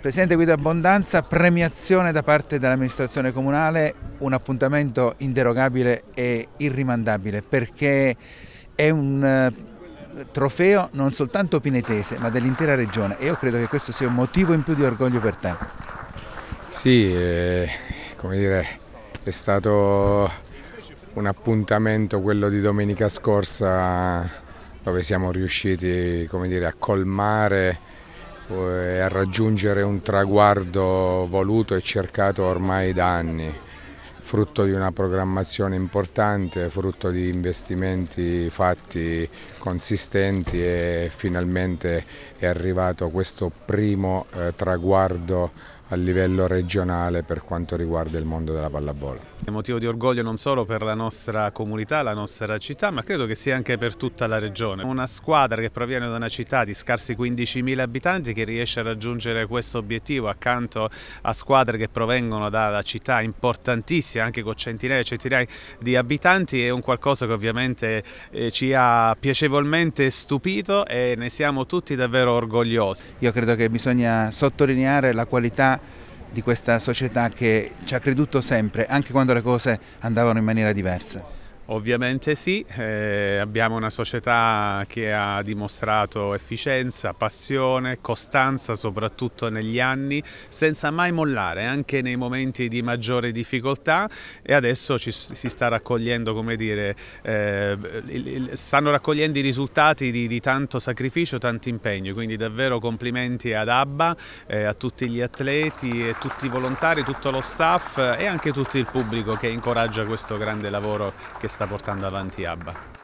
Presidente Guido Abbondanza, premiazione da parte dell'amministrazione comunale, un appuntamento inderogabile e irrimandabile perché è un eh, trofeo non soltanto pinetese ma dell'intera regione e io credo che questo sia un motivo in più di orgoglio per te. Sì, eh, come dire, è stato un appuntamento quello di domenica scorsa dove siamo riusciti dire, a colmare a raggiungere un traguardo voluto e cercato ormai da anni, frutto di una programmazione importante, frutto di investimenti fatti consistenti e finalmente è arrivato questo primo eh, traguardo a livello regionale per quanto riguarda il mondo della pallavolo. È motivo di orgoglio non solo per la nostra comunità, la nostra città, ma credo che sia anche per tutta la regione. Una squadra che proviene da una città di scarsi 15.000 abitanti che riesce a raggiungere questo obiettivo accanto a squadre che provengono da, da città importantissime, anche con centinaia e centinaia di abitanti, è un qualcosa che ovviamente eh, ci ha piacevolmente stupito e ne siamo tutti davvero orgogliosi. Io credo che bisogna sottolineare la qualità di questa società che ci ha creduto sempre, anche quando le cose andavano in maniera diversa. Ovviamente sì, eh, abbiamo una società che ha dimostrato efficienza, passione, costanza soprattutto negli anni, senza mai mollare, anche nei momenti di maggiore difficoltà e adesso ci, si sta raccogliendo, come dire, eh, stanno raccogliendo i risultati di, di, tanto sacrificio, tanto impegno, quindi davvero complimenti ad Abba, eh, a tutti gli atleti e tutti i volontari, tutto lo staff eh, e anche tutto il pubblico che incoraggia questo grande lavoro che sta sta portando avanti Abba.